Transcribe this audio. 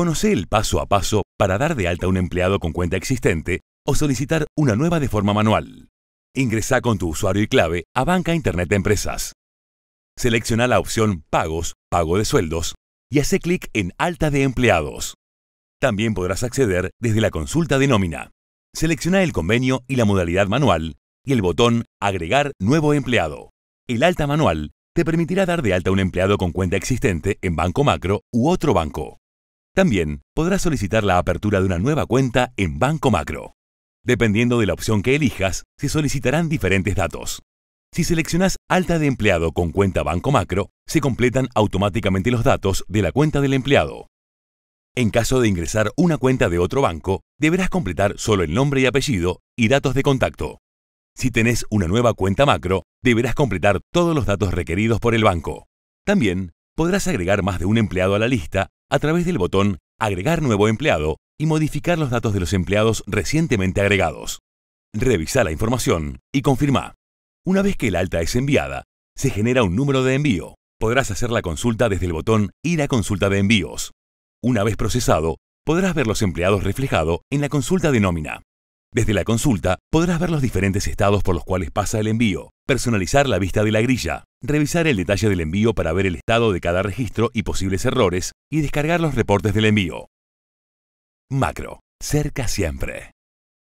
Conoce el paso a paso para dar de alta a un empleado con cuenta existente o solicitar una nueva de forma manual. Ingresa con tu usuario y clave a Banca Internet de Empresas. Selecciona la opción Pagos, Pago de Sueldos y hace clic en Alta de Empleados. También podrás acceder desde la consulta de nómina. Selecciona el convenio y la modalidad manual y el botón Agregar nuevo empleado. El alta manual te permitirá dar de alta a un empleado con cuenta existente en Banco Macro u otro banco. También podrás solicitar la apertura de una nueva cuenta en Banco Macro. Dependiendo de la opción que elijas, se solicitarán diferentes datos. Si seleccionas alta de empleado con cuenta Banco Macro, se completan automáticamente los datos de la cuenta del empleado. En caso de ingresar una cuenta de otro banco, deberás completar solo el nombre y apellido y datos de contacto. Si tenés una nueva cuenta macro, deberás completar todos los datos requeridos por el banco. También podrás agregar más de un empleado a la lista a través del botón Agregar nuevo empleado y modificar los datos de los empleados recientemente agregados. Revisa la información y confirma. Una vez que el alta es enviada, se genera un número de envío. Podrás hacer la consulta desde el botón Ir a consulta de envíos. Una vez procesado, podrás ver los empleados reflejado en la consulta de nómina. Desde la consulta podrás ver los diferentes estados por los cuales pasa el envío, personalizar la vista de la grilla, revisar el detalle del envío para ver el estado de cada registro y posibles errores y descargar los reportes del envío. Macro, cerca siempre.